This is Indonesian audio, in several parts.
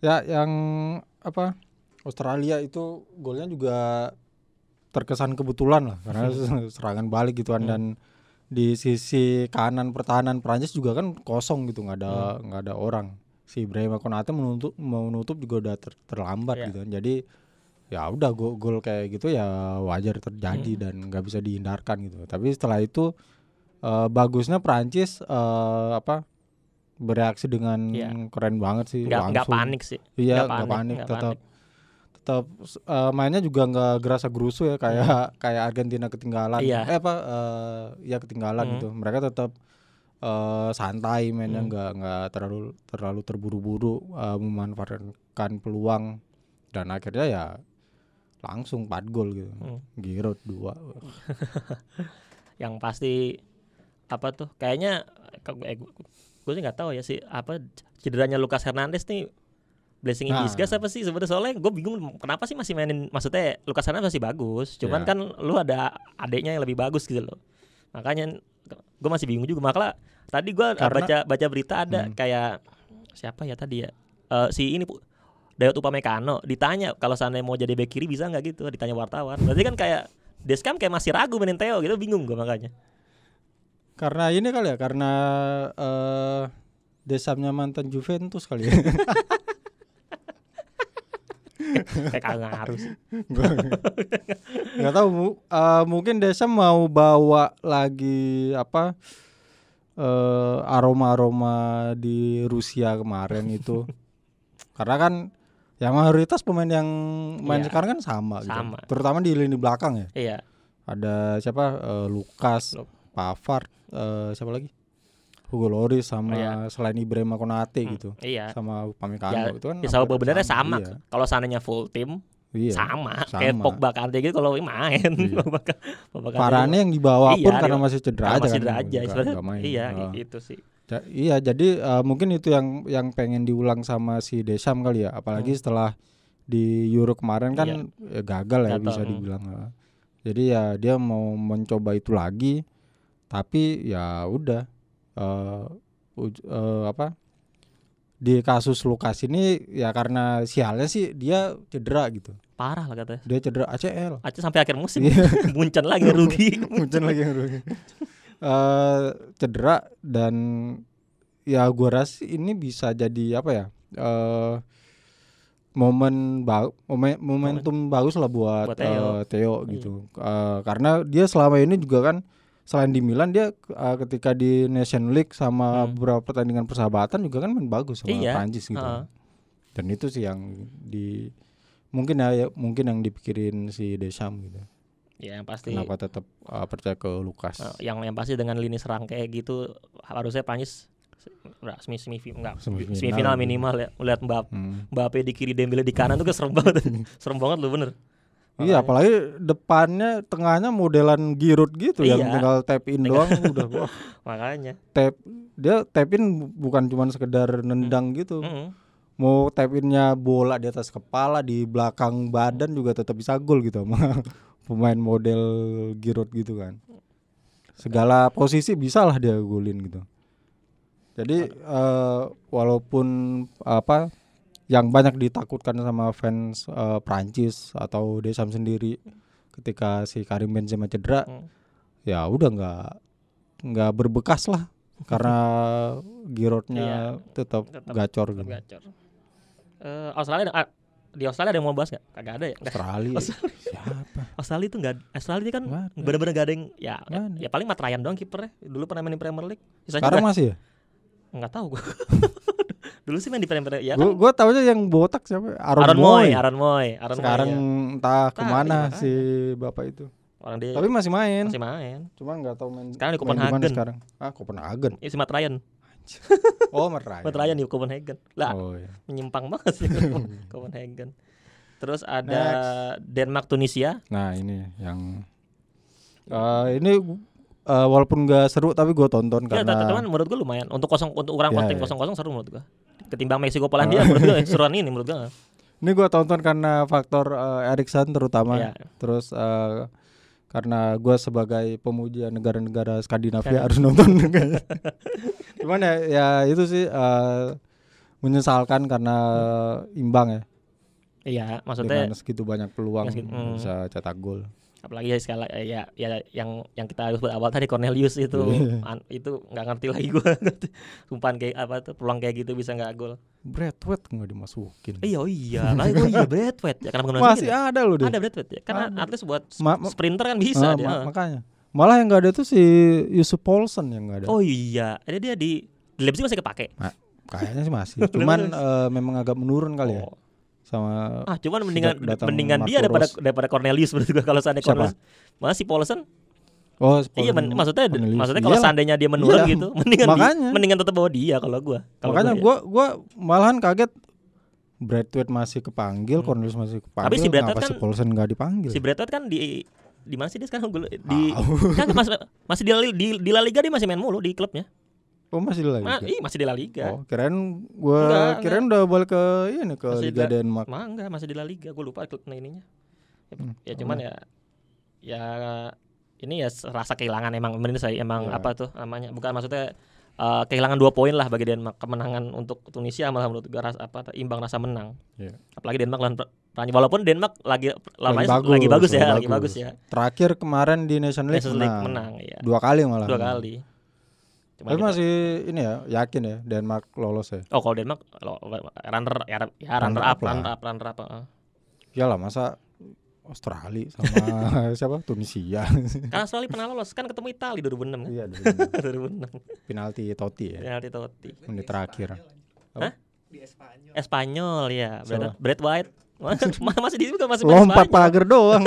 ya yang apa Australia itu golnya juga terkesan kebetulan lah karena hmm. serangan balik gitu kan hmm. dan di sisi kanan pertahanan Prancis juga kan kosong gitu nggak ada hmm. nggak hmm. ada orang si Ibrahim Konate menutup menutup juga udah ter, terlambat yeah. gitu kan jadi ya udah gol gol kayak gitu ya wajar terjadi hmm. dan nggak bisa dihindarkan gitu tapi setelah itu uh, bagusnya Prancis uh, eh, apa bereaksi dengan ya. keren banget sih gak, langsung. Gak panik sih. Iya nggak, gak panik, gak tetap panik. tetap uh, mainnya juga nggak gerasa gerusu ya kayak hmm. kayak Argentina ketinggalan. Yeah. Eh apa uh, ya ketinggalan hmm. gitu. Mereka tetap uh, santai mainnya hmm. nggak hmm. nggak terlalu terlalu terburu-buru uh, memanfaatkan peluang dan akhirnya ya langsung 4 gol gitu. Hmm. Giroud 2. Yang pasti apa tuh? Kayaknya gue sih nggak tahu ya si apa cederanya Lucas Hernandez nih blessing in nah. disguise apa sih sebenarnya soalnya gue bingung kenapa sih masih mainin maksudnya Lucas Hernandez masih bagus cuman yeah. kan lu ada adeknya yang lebih bagus gitu loh makanya gue masih bingung juga makanya tadi gue Karena, baca baca berita ada hmm. kayak siapa ya tadi ya uh, si ini Dayot Upamecano ditanya kalau seandainya mau jadi bek kiri bisa nggak gitu ditanya wartawan berarti kan kayak Deskam kayak masih ragu mainin Theo gitu bingung gue makanya karena ini kali ya, karena uh, eh, desamnya mantan Juventus kali ya. Kayak nggak harus. nggak tahu uh, mungkin Desa mau bawa lagi apa uh, aroma-aroma di Rusia kemarin itu. Karena kan yang mayoritas pemain yang main iya. sekarang kan sama, gitu. sama gitu. Terutama di lini belakang ya. Iya. Ada siapa? Uh, Lukas, Pavard, uh, siapa lagi? Hugo Loris sama iya. selain Ibrahim Konate hmm, gitu. Iya. Sama Upamecano ya, itu kan. Ya sama benernya sama. Iya. Kalau sananya full tim iya. sama, sama. kayak Pogba Kante gitu kalau main. Iya. Gitu. Parane yang dibawa iya, pun iya, karena masih cedera aja. Masih kan, cedera kan, aja main. Iya, oh. itu sih. Ja, iya, jadi uh, mungkin itu yang yang pengen diulang sama si Desham kali ya, apalagi hmm. setelah di Euro kemarin kan iya. ya gagal ya bisa hmm. dibilang. Jadi ya dia mau mencoba itu lagi tapi ya udah uh, uh, apa di kasus Lukas ini ya karena sialnya sih dia cedera gitu parah lah katanya dia cedera ACL ACL sampai akhir musim iya. muncul lagi rugi muncul lagi yang rugi uh, cedera dan ya gua rasa ini bisa jadi apa ya uh, momen ba momen momentum bagus lah buat, buat Theo, uh, Theo hmm. gitu uh, karena dia selama ini juga kan selain di Milan dia uh, ketika di Nation League sama hmm. beberapa pertandingan persahabatan juga kan main bagus sama iya. Prancis gitu. Uh. Dan itu sih yang di mungkin ya, ya mungkin yang dipikirin si Desham gitu. Ya yang pasti. Kenapa tetap uh, eh, percaya ke Lukas? Uh, yang yang pasti dengan lini serang kayak gitu harusnya Prancis semi semi enggak semifinal, semifinal gitu. minimal ya. Lihat Mbak hmm. Mbappe di kiri Dembele di kanan tuh kan serem banget. serem banget lu bener. Iya, apalagi depannya, tengahnya modelan girut gitu iya. yang tinggal tap in doang udah. Wah. Makanya. Tap dia tap in bukan cuma sekedar nendang hmm. gitu. Hmm. Mau tapinnya bola di atas kepala, di belakang badan juga tetap bisa gol gitu sama pemain model Giroud gitu kan. Segala posisi bisa lah dia golin gitu. Jadi uh, walaupun apa yang banyak ditakutkan sama fans uh, eh, Prancis atau Desam sendiri ketika si Karim Benzema cedera hmm. ya udah nggak nggak berbekas lah karena Giroudnya iya, tetap, gacor gitu. Gacor. Uh, Australia ada ah, di Australia ada yang mau bahas nggak? Kagak ada ya. Australia. Australia. Siapa? Australia itu nggak Australia itu kan benar-benar gak ada yang ya Mana? Ya, ya paling Matrayan doang kipernya. Dulu pernah main di Premier League. Sisanya Sekarang masih ya? tahu Dulu sih main di film-film ya. gue kan? gue tau aja yang botak siapa? Aaron, Aaron Moy. Moy, Aaron Moy, Aaron Sekarang Moy, ya. entah kemana nah, si bapak itu. Orang dia Tapi masih main. Masih main. Cuma nggak tau main. Sekarang di Copenhagen. sekarang? Ah, Copenhagen. Ya, si Matt Ryan. oh, Matt Ryan. Matt Ryan di Copenhagen. Lah, oh, iya. menyimpang banget sih Copenhagen. Terus ada Next. Denmark Tunisia. Nah, ini yang uh, ini uh, walaupun gak seru tapi gue tonton ya, karena. Ya, teman menurut gue lumayan. Untuk kosong untuk orang ya, kosong-kosong seru menurut gue ketimbang Meksiko Polandia ah. menurut gue seruan ini menurut gue. Ini gue tonton karena faktor uh, eh, Erikson terutama, yeah. terus uh, karena gue sebagai pemuja negara-negara Skandinavia yeah. harus nonton gimana Cuman ya, ya itu sih uh, menyesalkan karena imbang ya. Iya, maksudnya dengan segitu banyak peluang segitu, bisa cetak gol apalagi ya sekali ya ya yang yang kita harus awal tadi Cornelius itu iya. an, itu nggak ngerti lagi gue umpan kayak apa tuh peluang kayak gitu bisa nggak gol Bradwet nggak dimasukin iya oh iya lagi gue oh iya Bradwet ya karena masih ya? ada loh ada Bradwet ya karena ada. atlet buat ma sprinter kan bisa uh, dia ma makanya malah yang nggak ada tuh si Yusuf Paulsen yang nggak ada oh iya jadi dia di di Leipzig masih kepake nah, kayaknya sih masih cuman uh, memang agak menurun kali ya. oh. ya sama ah cuman mendingan mendingan dia daripada daripada Cornelius menurut gua kalau seandainya Cornelius masih Paulsen Oh, iya, men maksudnya Cornelius. maksudnya kalau seandainya dia menurun iya. gitu, mendingan makanya. Di, mendingan tetap bawa dia kalau gua. Kalau makanya gua, ya. gua malahan kaget Bradwood masih kepanggil, hmm. Cornelius masih kepanggil. Tapi si Bradwood kan si Paulsen gak dipanggil? Si Bradwood kan di di mana sih dia sekarang di oh. kan masih masih di, di, di La Liga dia masih main mulu di klubnya. Oh masih di La Liga? Ma ah, iya masih di La Liga. Oh keren, gue keren udah balik ke ini ke masih Liga Denmark. Ma enggak masih di La Liga, gue lupa klubnya ininya. Ya, hmm, ya cuman ya ya ini ya rasa kehilangan emang menurut saya emang yeah. apa tuh namanya bukan maksudnya uh, kehilangan dua poin lah bagi Denmark kemenangan untuk Tunisia malah menurut gue rasa apa imbang rasa menang yeah. apalagi Denmark lawan Prancis walaupun Denmark lagi lamanya lagi bagus, lagi bagus ya lagi bagus ya terakhir kemarin di National League, National League menang, menang ya. dua kali malah dua kali Cuma Tapi kita... Gitu. ini ya, yakin ya Denmark lolos ya. Oh, kalau Denmark runner ya, ya runner, runner up, up lah. runner up, runner up. Uh. masa Australia sama siapa? Tunisia. Kan Australia pernah lolos kan ketemu Italia 2006 kan? Iya, 2006. enam. Penalti Totti ya. Penalti Totti. Menit terakhir. Hah? Di Espanyol. Espanyol ya. Brad, Brad White. masih di situ masih lompat pagar doang.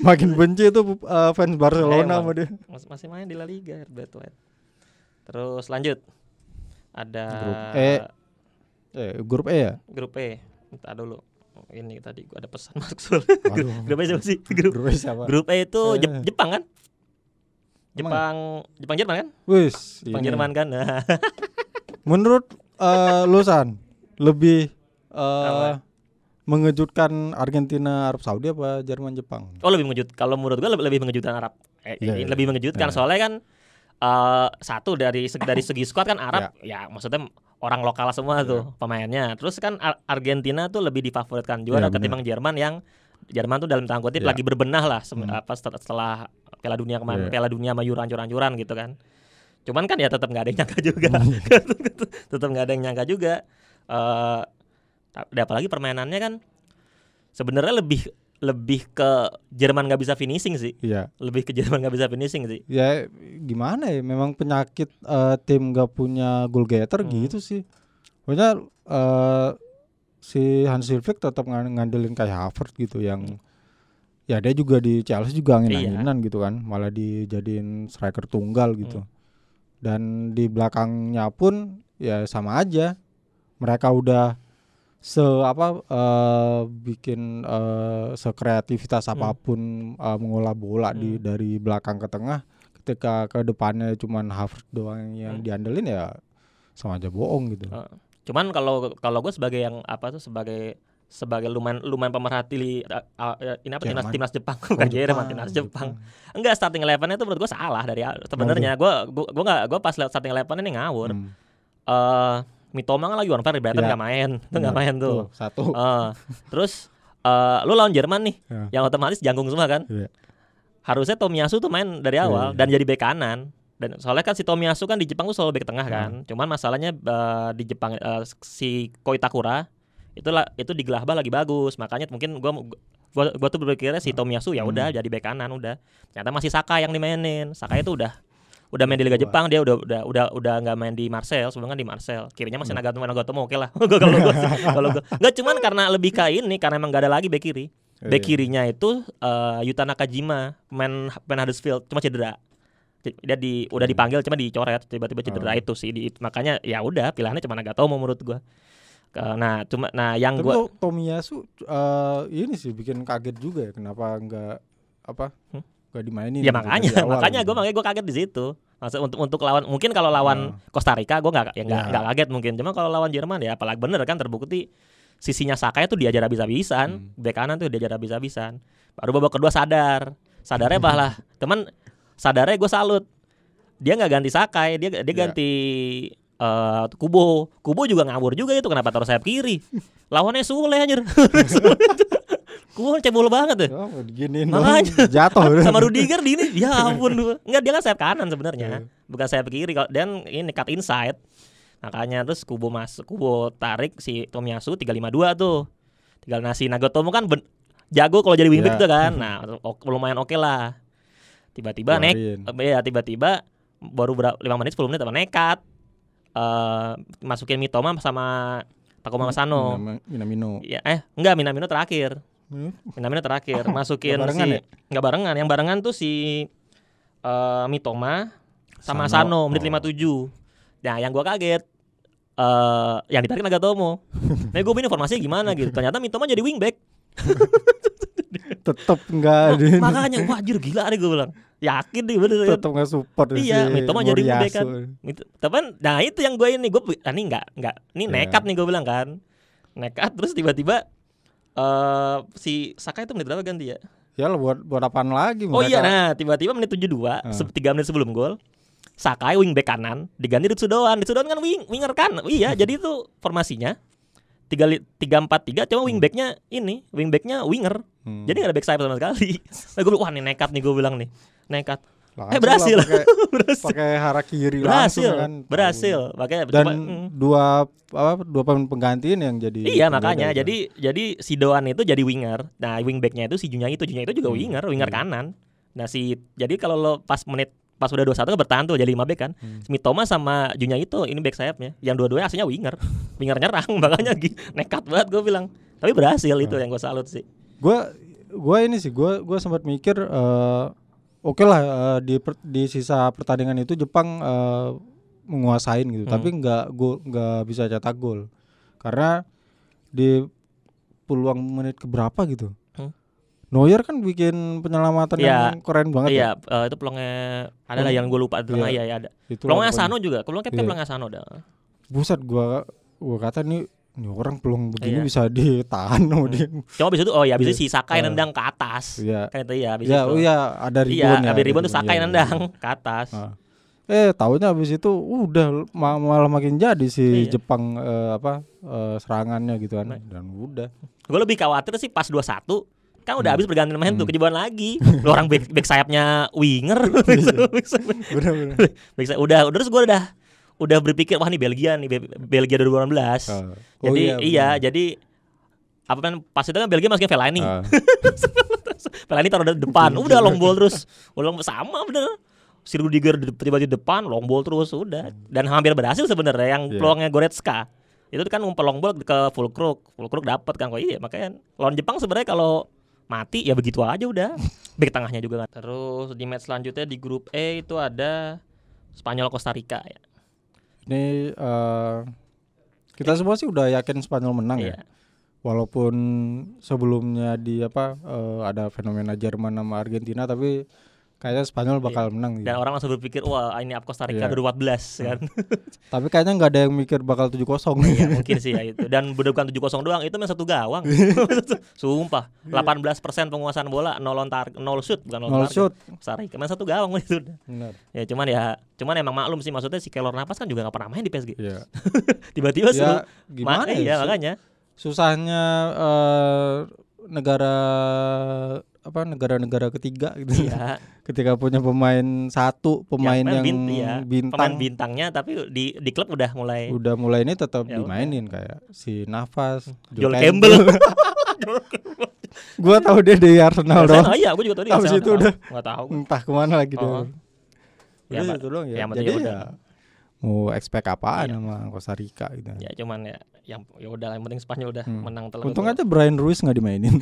Makin benci tuh uh, fans Barcelona sama dia. Masih main di La Liga Brad White. Terus lanjut ada grup E. Eh, grup E ya? Grup E. Entar dulu. Oh, ini tadi gua ada pesan Maxwell. grup E siapa sih? Grup, e grup E siapa? Grup E itu eh. Jep Jepang kan? Jepang, Emang? Jepang Jerman kan? Wis, Jepang ini. Iya. Jerman kan. Nah. Menurut uh, eh, Lusan lebih uh, mengejutkan Argentina Arab Saudi apa Jerman Jepang? Oh lebih mengejut. Kalau menurut gue lebih, lebih mengejutkan Arab. Eh, yeah, lebih yeah. mengejutkan yeah. soalnya kan uh, satu dari dari segi squad kan Arab ya. ya maksudnya orang lokal semua ya. tuh pemainnya. Terus kan Argentina tuh lebih difavoritkan juara ya, ketimbang Jerman yang Jerman tuh dalam tanda kutip ya. lagi berbenah lah hmm. apa setelah Piala Dunia kemarin ya. Piala Dunia sama ancur-ancuran gitu kan. Cuman kan ya tetap nggak ada yang nyangka juga. tetap eh, nggak ada yang nyangka juga. uh, apalagi permainannya kan sebenarnya lebih lebih ke Jerman nggak bisa finishing sih. Iya. Lebih ke Jerman nggak bisa finishing sih. Ya gimana ya? Memang penyakit uh, tim nggak punya goal getter hmm. gitu sih. Pokoknya uh, si Hansi Flick tetap ng ngandelin kayak Havertz gitu yang ya dia juga di Chelsea juga angin-anginan iya. gitu kan. Malah dijadiin striker tunggal gitu. Hmm. Dan di belakangnya pun ya sama aja. Mereka udah se apa uh, bikin uh, sekreativitas hmm. apapun hmm. uh, mengolah bola hmm. di dari belakang ke tengah ketika ke depannya cuman half doang yang hmm. diandelin ya sama aja bohong gitu. Uh, cuman kalau kalau gue sebagai yang apa tuh sebagai sebagai lumayan lumayan pemerhati uh, uh, ini apa timnas timnas Jepang oh, bukan Jerman timnas Jepang. Jepang. Enggak starting elevennya itu menurut gue salah dari sebenarnya gue gue gue nggak gue pas lihat starting eleven ini ngawur. Hmm. Uh, Mitoma kan lagi on fire di Brighton iya. nggak ya. main, tuh iya, nggak main tuh. tuh. Satu. Uh, terus uh, lu lawan Jerman nih, ya. yang otomatis jangkung semua kan. ya. Harusnya Tomiyasu tuh main dari iya, awal ya, ya. dan jadi bek kanan. Dan soalnya kan si Tomiyasu kan di Jepang tuh selalu bek tengah kan. Cuman masalahnya uh, di Jepang uh, si Koitakura itu itu di Gelahba lagi bagus, makanya mungkin gua gua, gua tuh berpikirnya si Tomiyasu ya udah hmm. jadi bek kanan udah. Ternyata masih Saka yang dimainin. Saka itu udah udah main di Liga iya, Jepang dia udah udah udah udah nggak main di Marcel sebelumnya kan di Marcel kirinya masih hmm. Nagatomo Nagatomo oke okay lah kalau gue kalau gue nggak cuman karena lebih kain nih karena emang gak ada lagi bek kiri iya. bek kirinya itu uh, Yuta Nakajima main main Huddersfield cuma cedera dia di udah hmm. dipanggil cuma dicoret tiba-tiba cedera oh. itu sih di, makanya ya udah pilihannya cuma Nagatomo menurut gue nah cuma nah yang gue Tomiyasu uh, ini sih bikin kaget juga ya kenapa nggak apa hmm? gak dimainin. Ya gitu makanya, awal, makanya gue gitu. makanya gue kaget di situ. Maksud untuk untuk lawan mungkin kalau lawan hmm. Costa Rica gue nggak ya nggak yeah. kaget mungkin. Cuma kalau lawan Jerman ya apalagi bener kan terbukti sisinya Sakai tuh diajar habis-habisan, hmm. bek kanan tuh diajar habis-habisan. Baru babak kedua sadar. Sadarnya bah lah. Teman, sadarnya gue salut. Dia nggak ganti Sakai, ya, dia dia yeah. ganti Uh, Kubo, Kubo juga ngawur juga itu kenapa taruh sayap kiri? Lawannya Sule anjir. Kuon cebol banget tuh. Oh, gini Makanya jatuh sama Rudiger di ini. Ya ampun Enggak dia kan sayap kanan sebenarnya. Iya. Bukan sayap kiri kalau dan ini cut inside. Makanya terus Kubo masuk, Kubo tarik si Tomiyasu 352 tuh. Tinggal nasi Nagatomo kan ben, jago kalau jadi wingback yeah. tuh kan. Nah, lumayan oke okay lah. Tiba-tiba nek ya tiba-tiba baru berapa 5 menit 10 menit apa nekat uh, masukin Mitoma sama Takuma Masano. Minamino. Ya, eh enggak Minamino terakhir. Minamino hmm. terakhir masukin gak barengan si ya? barengan yang barengan tuh si uh, Mitoma sama Sano, Sano menit oh. lima tujuh nah yang gua kaget uh, yang ditarik Nagatomo nah gue informasinya gimana gitu ternyata Mitoma jadi wingback tetep enggak oh, makanya wajir gila nih gue bilang yakin deh bener ya. tetep nggak support iya Mitoma jadi wingback kan tapi nah itu yang gue ini gue nah, ini enggak enggak ini iya. nekat yeah. nih gue bilang kan nekat terus tiba-tiba uh, si Saka itu menit berapa ganti ya? Ya lo buat buat apaan lagi Oh iya nah tiba-tiba menit 72 dua hmm. tiga menit sebelum gol Sakai wing back kanan diganti Ritsudoan. Doan kan wing winger kan. Iya, jadi itu formasinya tiga tiga empat tiga cuma wingbacknya hmm. ini wingbacknya winger hmm. jadi gak ada backside sama sekali nah gue bilang wah nih nekat nih gue bilang nih nekat Langsung eh berhasil. Pakai, berhasil. Pakai harakiri berhasil. langsung kan. Berhasil. Pakai dan cuma, mm. dua apa dua pemain penggantiin yang jadi Iya makanya. Kan? Jadi jadi si Doan itu jadi winger. Nah, wingbacknya itu si Junya itu Junya itu juga hmm. winger, winger hmm. kanan. Nah, si jadi kalau lo pas menit pas udah 21 bertahan tuh jadi 5 back kan. Hmm. Smith Thomas sama Junya itu ini back sayapnya. Yang dua-duanya aslinya winger. winger nyerang makanya nekat banget gue bilang. Tapi berhasil hmm. itu yang gue salut sih. Gue gue ini sih gue gue sempat mikir uh, oke okay lah uh, di per, di sisa pertandingan itu Jepang uh, menguasain gitu hmm. tapi nggak gol nggak bisa cetak gol karena di peluang menit keberapa gitu hmm? Neuer kan bikin penyelamatan ya, yang keren banget iya, ya. Uh, itu peluangnya ada lah yang gue lupa iya. tengah ya, ya ada. Itu peluangnya Sano juga. Peluangnya kan iya. yeah. peluangnya Asano dah. Buset gue gue kata nih ini orang peluang begini iya. bisa ditahan sama hmm. dia. Coba abis itu oh ya abis itu iya. si Sakai yang nendang ke atas. Iya. Kan itu iya, iya, oh ya abis ya, itu. Iya, ada ribon iya, ya. Ada ribon tuh Sakai iya, nendang ke atas. Ah. Eh, tahunya abis itu udah malah makin jadi si iya. Jepang uh, apa uh, serangannya gitu kan. Dan udah. Gue lebih khawatir sih pas 21 kan udah habis pergantian main hmm. tuh hmm. kejebolan lagi lu orang back, back sayapnya winger bisa-bisa bener. back sayap, udah, udah terus gue udah udah berpikir wah ini Belgia nih Belgia ribu Uh. belas ah. jadi oh, iya, iya jadi apa kan pas itu kan Belgia masukin Fellaini. Uh. Fellaini taruh di depan, udah long ball terus. Ulang sama bener. Si Rudiger tiba di depan, long ball terus udah. Dan hampir berhasil sebenarnya yang yeah. peluangnya Goretzka. Itu kan ngumpet long ball ke full crook. Full crook dapat kan kok iya makanya lawan Jepang sebenarnya kalau mati ya begitu aja udah. Back tengahnya juga kan. Terus di match selanjutnya di grup E itu ada Spanyol Costa Rica ya ini uh, kita semua sih udah yakin Spanyol menang yeah. ya. Iya. Walaupun sebelumnya di apa uh, ada fenomena Jerman sama Argentina tapi kayaknya Spanyol iya. bakal iya. menang gitu. Dan orang langsung berpikir wah ini apa Costa iya. Rica yeah. Hmm. 2014 kan. Tapi kayaknya nggak ada yang mikir bakal tujuh 0 iya, mungkin sih ya itu. Dan bukan tujuh kosong doang, itu memang satu gawang. Sumpah, delapan belas persen penguasaan bola, nol lontar nol shoot bukan nol shoot. Costa Rica memang satu gawang itu. Benar. Ya cuman ya cuman emang maklum sih maksudnya si Kelor Napas kan juga nggak pernah main di PSG. Iya. Tiba-tiba ya, seru. Gimana ya, makanya. Susahnya uh, negara apa negara-negara ketiga gitu ya. ketika punya pemain satu pemain ya, yang bin, ya. bintang pemain bintangnya tapi di di klub udah mulai udah mulai ini tetap ya, dimainin udah. kayak si Nafas hmm. Joel, Joel Campbell, Campbell. gue tahu dia dari Arsenal dong oh iya gue juga tahu dia Arsenal itu udah nggak tahu entah kemana lagi oh. Iya, dong ya, udah iya, ya, ya, ya ya mau expect apaan iya. sama Costa Rica gitu. Ya cuman ya yang ya udah yang penting Spanyol udah hmm. menang telak. Untung aja Brian Ruiz nggak dimainin.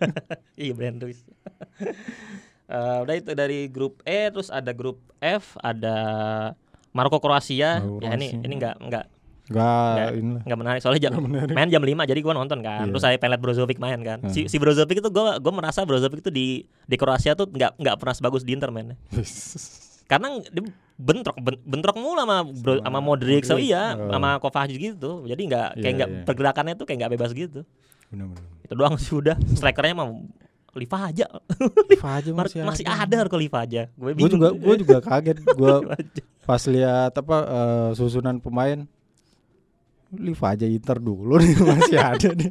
iya Brian Ruiz. uh, udah itu dari grup E terus ada grup F ada Maroko Kroasia. ya ini ini nggak nggak nggak nggak enggak menarik soalnya jam menarik. main jam 5 jadi gua nonton kan. Yeah. Terus saya pengen lihat Brozovic main kan. -huh. Si, ah. si Brozovic itu gua gua merasa Brozovic itu di di Kroasia tuh nggak nggak pernah sebagus di Inter mainnya karena bentrok bentrok mulu sama bro, sama Modric, Modric so iya oh. sama Kovacic gitu jadi nggak iya, kayak nggak yeah, pergerakannya tuh kayak nggak bebas gitu benar, benar. itu doang sih udah strikernya mah Liva aja Liva aja masih, masih ada Marco Liva aja gue juga gue juga kaget gue pas lihat apa uh, susunan pemain Liva aja Inter dulu nih masih ada nih.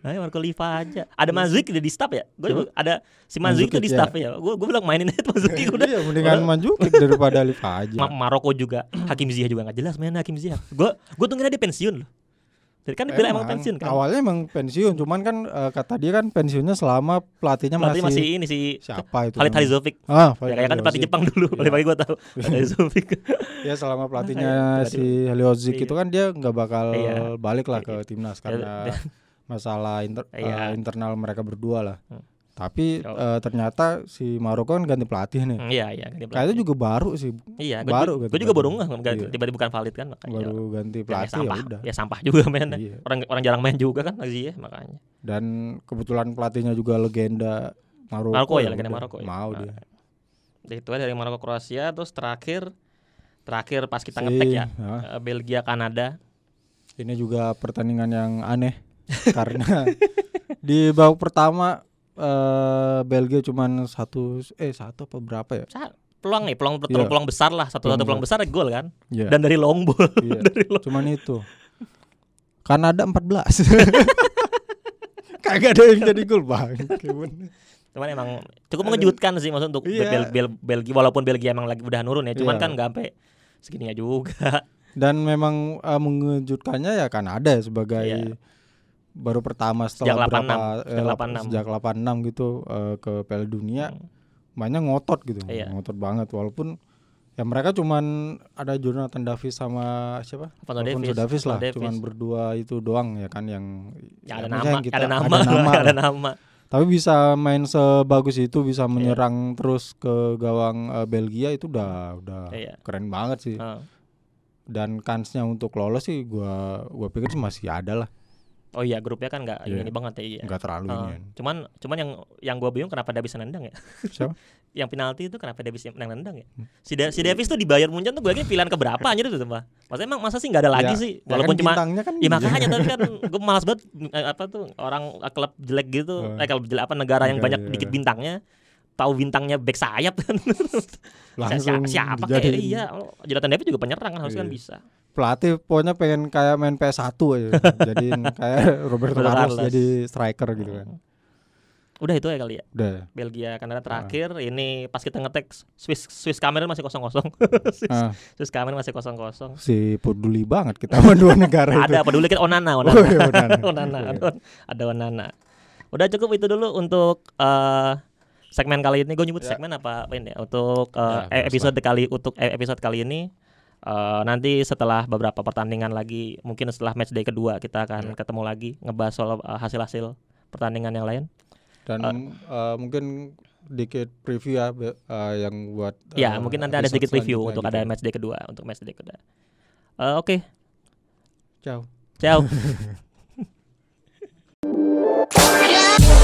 Nah, Marco Liva aja. Ada mazik udah di staff ya? Gue ada si mazik itu di staff ya. Gue ya. gue bilang mainin aja Manzuki iya, udah. Iya, mendingan mazik daripada Liva aja. Maroko juga, Hakim Ziyech juga nggak jelas mainnya Hakim Ziyech. Gue gue tuh kira dia pensiun loh. Jadi kan dibilang emang, emang pensiun kan. Awalnya emang pensiun, cuman kan uh, kata dia kan pensiunnya selama pelatihnya Pelatih masih, masih ini si siapa itu? Khalid Halizovic. Ah, ya, kayak kan pelatih Jepang dulu, iya. paling pagi gua tahu. Halizovic. ya selama pelatihnya iya, si Halizovic itu iya. kan dia nggak bakal balik lah ke timnas karena masalah inter, uh, internal mereka berdua lah. Hmm tapi oh. uh, ternyata si Maroko kan ganti pelatih nih. Hmm, iya, iya, ganti pelatih. Kayaknya juga baru sih. Iya, baru gua, gua juga baru enggak ganti, iya. tiba-tiba bukan valid kan makanya. Baru ya. ganti ya, ya pelatih ya, sampah, ya udah. Ya sampah juga main. Iya. Orang orang jarang main juga kan Aziz ya makanya. Dan kebetulan pelatihnya juga legenda Maroko. Maroko ya, ya legenda Maroko. Ya. Mau nah, Itu dari Maroko Kroasia terus terakhir terakhir pas kita si, ngetek ya uh, Belgia Kanada. Ini juga pertandingan yang aneh karena di babak pertama uh, Belgia cuma satu eh satu apa berapa ya? peluang nih, peluang peluang, iya. yeah. peluang besar lah, satu satu peluang besar gol kan. Yeah. Dan dari long ball. Yeah. dari long. Cuman itu. Kanada 14. Kagak ada yang jadi gol, Bang. Cuman emang cukup mengejutkan sih maksud untuk yeah. Bel Bel Belgia walaupun Belgia emang lagi udah nurun ya, iya. cuman yeah. kan nggak sampai segininya juga. Dan memang uh, mengejutkannya ya Kanada ya sebagai yeah baru pertama setelah sejak berapa 86, eh, sejak 86. sejak 86 gitu uh, ke Piala Dunia hmm. mainnya ngotot gitu iya. ngotot banget walaupun ya mereka cuman ada Jonathan Davis sama siapa Alfonso Davis, Davis lah Davis. cuman berdua itu doang ya kan yang ya, ada, ya, nama, yang kita, ada nama ada nama ada nama tapi bisa main sebagus itu bisa iya. menyerang yeah. terus ke gawang uh, Belgia itu udah udah yeah. keren banget sih uh. dan kansnya untuk lolos sih gua gua pikir sih masih ada lah Oh iya grupnya kan nggak yeah. ini banget ya. Iya. Nggak terlalu uh, ini. Eh, ya. Cuman cuman yang yang gue bingung kenapa dia bisa nendang ya? Siapa? yang penalti itu kenapa dia bisa nendang nendang ya? Hmm. Si, da si Davis tuh dibayar Munchen tuh gue kira pilihan keberapa aja tuh mbak. emang masa sih nggak ada lagi ya, sih? Ya kan Walaupun kan cuma kan ya gitu. makanya tapi kan gue malas banget eh, apa tuh orang klub jelek gitu, Uh, eh klub jelek apa negara yang banyak iya, dikit iya. bintangnya tahu bintangnya back sayap kan. Langsung siapa, siapa kayak jadi... iya oh, Jonathan David juga penyerang kan harusnya kan iya. bisa. Pelatih pokoknya pengen kayak main PS1 aja. jadi kayak Roberto Carlos jadi striker gitu kan. Iya. Udah itu ya kali ya. Udah. Ya. Belgia Kanada ah. terakhir uh. ini pas kita ngetek Swiss Swiss Cameron masih kosong-kosong. Swiss, uh. Swiss masih kosong-kosong. Si peduli banget kita sama dua negara itu. Ada peduli kita Onana, oh, Onana. Oh, iya, onana. onana. Okay. Ada Onana. Udah cukup itu dulu untuk uh, segmen kali ini gue nyebut yeah. segmen apa, apa ya? ini untuk uh, episode kali untuk eh, episode kali ini uh, nanti setelah beberapa pertandingan lagi mungkin setelah match day kedua kita akan yeah. ketemu lagi ngebahas soal hasil-hasil pertandingan yang lain dan uh, uh, mungkin dikit preview ya uh, yang buat uh, ya mungkin nanti ada sedikit preview untuk juga. Gitu ada ya. match day kedua untuk match day kedua uh, oke okay. ciao ciao